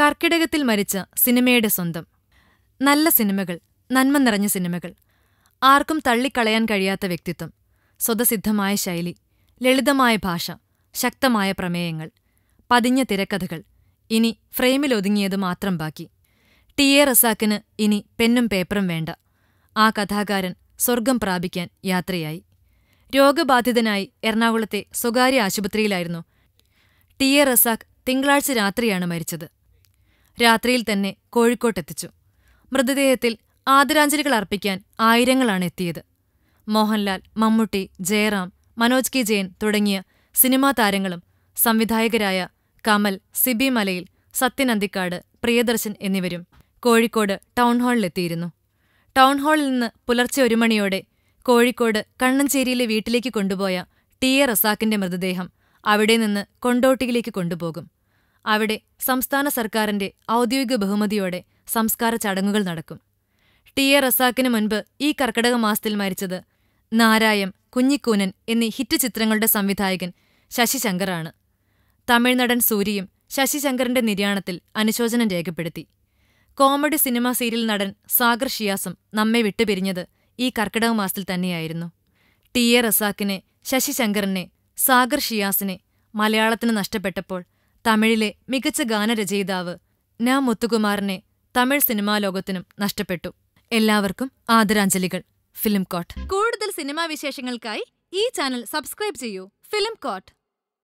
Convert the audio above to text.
കർക്കിടകത്തിൽ മരിച്ച സിനിമയുടെ സ്വന്തം നല്ല സിനിമകൾ നന്മ നിറഞ്ഞ സിനിമകൾ ആർക്കും തള്ളിക്കളയാൻ കഴിയാത്ത വ്യക്തിത്വം സ്വതസിദ്ധമായ ശൈലി ലളിതമായ ഭാഷ ശക്തമായ പ്രമേയങ്ങൾ പതിഞ്ഞ തിരക്കഥകൾ ഇനി ഫ്രെയിമിൽ മാത്രം ബാക്കി ടി എ റസാക്കിന് ഇനി പെന്നും പേപ്പറും വേണ്ട ആ കഥാകാരൻ സ്വർഗം പ്രാപിക്കാൻ യാത്രയായി രോഗബാധിതനായി എറണാകുളത്തെ സ്വകാര്യ ആശുപത്രിയിലായിരുന്നു ടി എ റസാഖ് തിങ്കളാഴ്ച രാത്രിയാണ് മരിച്ചത് രാത്രിയിൽ തന്നെ കോഴിക്കോട്ടെത്തിച്ചു മൃതദേഹത്തിൽ ആദരാഞ്ജലികൾ അർപ്പിക്കാൻ ആയിരങ്ങളാണ് എത്തിയത് മോഹൻലാൽ മമ്മൂട്ടി ജയറാം മനോജ് കെ ജയൻ തുടങ്ങിയ സിനിമാ താരങ്ങളും സംവിധായകരായ കമൽ സിബി മലയിൽ സത്യൻ അന്തിക്കാട് പ്രിയദർശൻ എന്നിവരും കോഴിക്കോട് ടൗൺ ഹാളിലെത്തിയിരുന്നു ടൗൺ ഹാളിൽ നിന്ന് പുലർച്ചെ ഒരു മണിയോടെ കോഴിക്കോട് കണ്ണഞ്ചേരിയിലെ വീട്ടിലേക്ക് കൊണ്ടുപോയ ടി എ റസാക്കിന്റെ മൃതദേഹം അവിടെ നിന്ന് കൊണ്ടോട്ടിയിലേക്ക് കൊണ്ടുപോകും അവിടെ സംസ്ഥാന സർക്കാരിന്റെ ഔദ്യോഗിക ബഹുമതിയോടെ സംസ്കാര ചടങ്ങുകൾ നടക്കും ടി എ റസാക്കിന് മുൻപ് ഈ കർക്കടക മാസത്തിൽ മരിച്ചത് നാരായം കുഞ്ഞിക്കൂനൻ എന്നീ ഹിറ്റ് ചിത്രങ്ങളുടെ സംവിധായകൻ ശശിശങ്കറാണ് തമിഴ്നടൻ സൂര്യയും ശശിശങ്കറിന്റെ നിര്യാണത്തിൽ അനുശോചനം രേഖപ്പെടുത്തി കോമഡി സിനിമാ സീരിയൽ നടൻ സാഗർ ഷിയാസും നമ്മെ വിട്ടുപിരിഞ്ഞത് ഈ കർക്കിടക മാസത്തിൽ തന്നെയായിരുന്നു ടി എ റസാക്കിനെ ശശിശങ്കറിനെ സാഗർ ഷിയാസിനെ മലയാളത്തിന് നഷ്ടപ്പെട്ടപ്പോൾ തമിഴിലെ മികച്ച ഗാനരചയിതാവ് ന മുത്തുകുമാറിനെ തമിഴ് സിനിമാ ലോകത്തിനും നഷ്ടപ്പെട്ടു എല്ലാവർക്കും ആദരാഞ്ജലികൾ ഫിലിം കോട്ട് കൂടുതൽ സിനിമാ വിശേഷങ്ങൾക്കായി ഈ ചാനൽ സബ്സ്ക്രൈബ് ചെയ്യൂ ഫിലിം കോട്ട്